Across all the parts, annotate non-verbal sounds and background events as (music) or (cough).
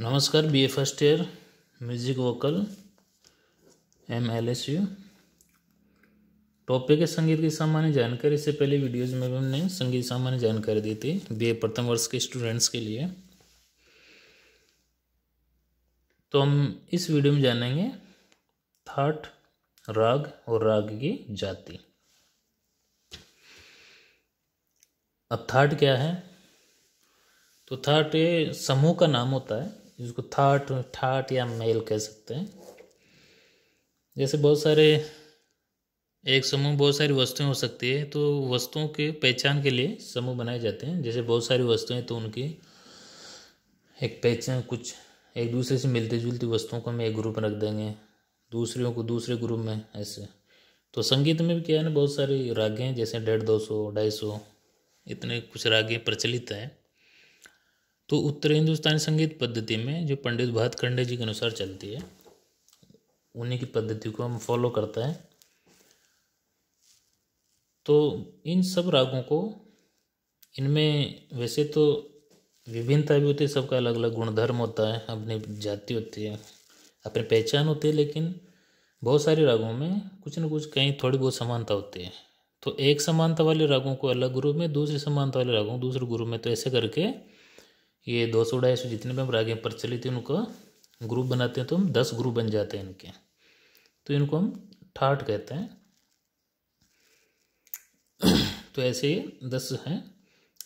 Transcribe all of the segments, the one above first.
नमस्कार B A first year music vocal M L S U topic है संगीत की सामान्य जानकारी से पहले वीडियोस में भी हमने संगीत सामान्य जानकारी दी थी बी ए प्रथम वर्ष के स्टूडेंट्स के लिए तो हम इस वीडियो में जानेंगे थाट राग और राग की जाति अब थाट क्या है तो थाट ये समूह का नाम होता है जिसको थाट ठाट या मेल कह सकते हैं जैसे बहुत सारे एक समूह बहुत सारी वस्तुएं हो सकती है तो वस्तुओं के पहचान के लिए समूह बनाए जाते हैं जैसे बहुत सारी वस्तुएं तो उनकी एक पहचान कुछ एक दूसरे से मिलती जुलती वस्तुओं को हम एक ग्रुप रख देंगे दूसरियों को दूसरे ग्रुप में ऐसे तो संगीत में भी क्या है ना बहुत सारी रागें जैसे डेढ़ दो सौ ढाई सौ इतने कुछ रागें प्रचलित हैं तो उत्तर हिंदुस्तानी संगीत पद्धति में जो पंडित भरत खंडे जी के अनुसार चलती है उन्हीं की पद्धति को हम फॉलो करते हैं तो इन सब रागों को इनमें वैसे तो विभिन्नता भी होती है सबका अलग अलग गुणधर्म होता है अपनी जाति होती है अपनी पहचान होती है लेकिन बहुत सारे रागों में कुछ ना कुछ कहीं थोड़ी बहुत समानता होती है तो एक समानता वाले रागों को अलग ग्रुप में दूसरे समानता वाले रागों को दूसरे ग्रुप में तो ऐसे करके ये दो सौ ढाई सौ जितने भी हम रागे प्रचलित हैं उनको ग्रुप बनाते हैं तो हम दस ग्रुप बन जाते हैं इनके तो इनको हम ठाट कहते हैं (clears throat) तो ऐसे दस हैं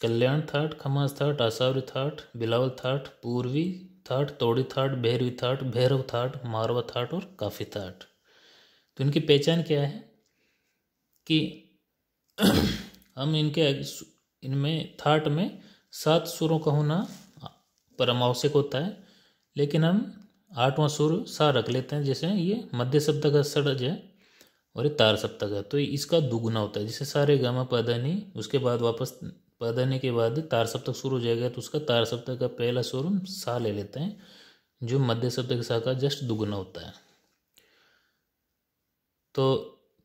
कल्याण थाट खमास थाट आसावरी थाट बिलावल थाट पूर्वी थाट तोड़ी थाट भैरवी थाट भैरव थाट मारवा थाट और काफ़ी थाट तो इनकी पहचान क्या है कि (clears throat) हम इनके इनमें थाट में सात सुरों का होना परमावश्यक होता है लेकिन हम आठवां सुर सा रख लेते हैं जैसे ये मध्य सप्तक का सड़ज है और ये तार सप्तक का तो इसका दुगुना होता है जैसे सारे गामा पैदानी उसके बाद वापस पैदाने के बाद तार सप्तक सुर हो जाएगा तो उसका तार सप्तक का पहला सुर हम सा ले लेते हैं जो मध्य सप्तक सा का जस्ट दुगुना होता है तो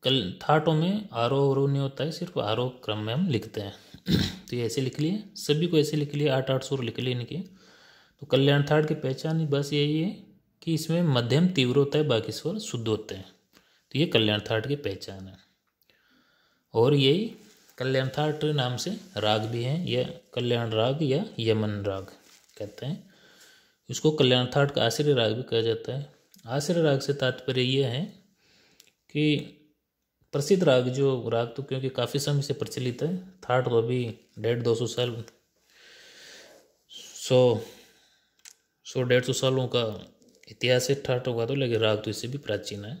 कल थाटों में आरो और नहीं होता है सिर्फ आरो क्रम में हम लिखते हैं (clears throat) तो ये ऐसे लिख लिए सभी को ऐसे लिख लिए आठ आठ सुर लिख लिए इनके तो कल्याण थाट की पहचान बस यही है कि इसमें मध्यम तीव्र होता है बाकी स्वर शुद्ध होते हैं तो ये कल्याण थाट की पहचान है और यही कल्याण थाट नाम से राग भी हैं यह कल्याण राग या यमन राग कहते हैं इसको कल्याण थाट का आश्रय राग भी कहा जाता है आश्रय राग से तात्पर्य यह है कि प्रसिद्ध राग जो राग तो क्योंकि काफ़ी समय से प्रचलित है थाट तो अभी डेढ़ दो सौ साल सौ सौ डेढ़ सौ सालों का इतिहास है ठाठ होगा तो लेकिन राग तो इससे भी प्राचीन है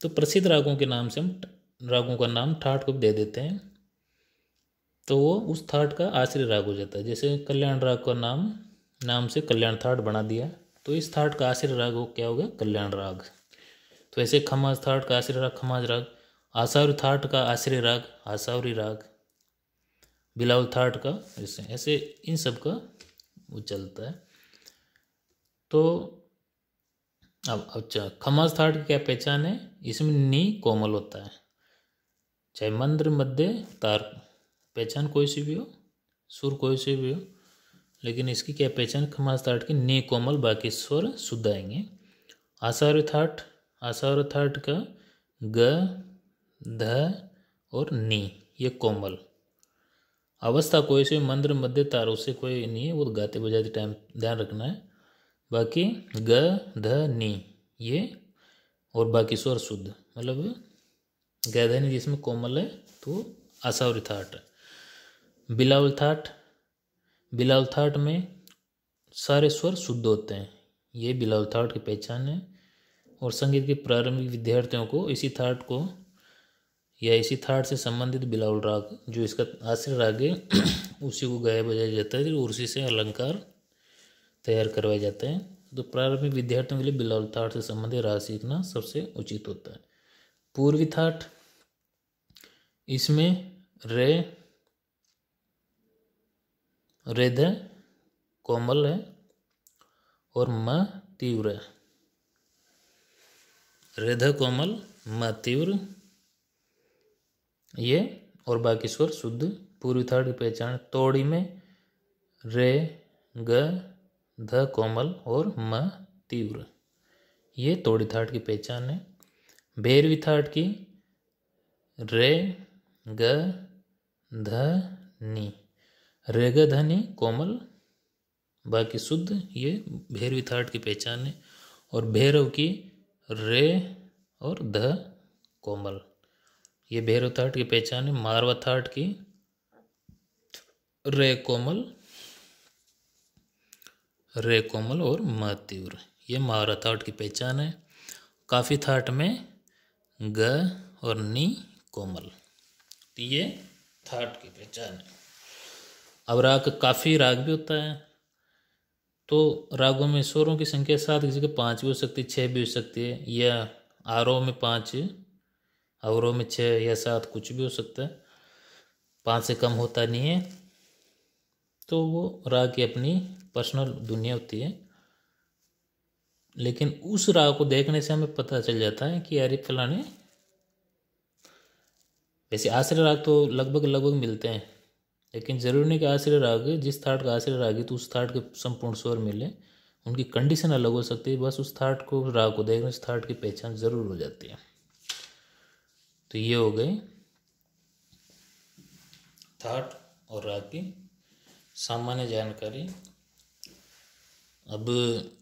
तो प्रसिद्ध रागों के नाम से हम रागों का नाम ठाठ को दे देते हैं तो वो उस थाट का आश्रय राग हो जाता है जैसे कल्याण राग का नाम नाम से कल्याण थाट बना दिया तो इस थाट का आश्रय राग हो क्या हो गया कल्याण राग तो ऐसे खमाज थाट का आश्रय राग खमाज राग आसावर थाट का आश्रय राग आसावरी राग बिलाव थाट का ऐसे ऐसे इन सब का वो चलता है तो अब अच्छा खमास थाट की क्या पहचान है इसमें नी कोमल होता है चाहे मंद्र मध्य तार पहचान कोई सी भी हो सुर कोई सी भी हो लेकिन इसकी क्या पहचान खमास थाट की नी कोमल बाकी स्वर शुद्ध आएंगे आसार थाट आसार थाट का ग ध और नी ये कोमल अवस्था कोई से मंद्र मध्य तार उससे कोई नहीं है वो गाते बजाते टाइम ध्यान रखना है बाकी ग ध नी ये और बाकी स्वर शुद्ध मतलब गैधनी जिसमें कोमल है तो असावरी थाट बिलावल थाट बिलावल थाट में सारे स्वर शुद्ध होते हैं ये बिलावल थाट की पहचान है और संगीत के प्रारंभिक विद्यार्थियों को इसी थाट को या इसी थाट से संबंधित बिलावल राग जो इसका आश्रय राग है (clears throat) उसी को गाया बजाया जाता है और उसी से अलंकार तैयार करवाए जाते हैं तो प्रारंभिक विद्यार्थियों के लिए थाट से संबंधित राह सीखना सबसे उचित होता है पूर्वी थाट इसमें रे रेध है कोमल है और म तीव्र है रेध कोमल म तीव्र ये और बाकी स्वर शुद्ध पूर्वी थाट की पहचान तोड़ी में रे ग ध कोमल और म तीव्र ये तोड़ी थाट की पहचान है भैरवी थाट की रे ग ध नी रे ग ध नी कोमल बाकी शुद्ध ये भैरवी थाट की पहचान है और भैरव की रे और ध कोमल ये भैरव थाट की पहचान है मारवा थाट की रे कोमल रे कोमल और म तीव्र ये महावरा थाट की पहचान है काफ़ी थाट में ग और नी कोमल तो ये थाट की पहचान है अब राग काफ़ी राग भी होता है तो रागों में स्वरों की संख्या सात किसी के पाँच भी हो सकती है छह भी हो सकती है या आरोह में पाँच अवरोह में छः या सात कुछ भी हो सकता है पाँच से कम होता नहीं है तो वो राह की अपनी पर्सनल दुनिया होती है लेकिन उस राह को देखने से हमें पता चल जाता है कि अरे फलाने वैसे आश्रय राग तो लगभग लगभग मिलते हैं लेकिन जरूरी नहीं कि आश्रय राग जिस थाट का आश्रय राग है तो उस थाट के संपूर्ण स्वर मिले उनकी कंडीशन अलग हो सकती है बस उस थाट को राग को देखने से थाट की पहचान ज़रूर हो जाती है तो ये हो गई थाट और राग की सामान्य जानकारी अब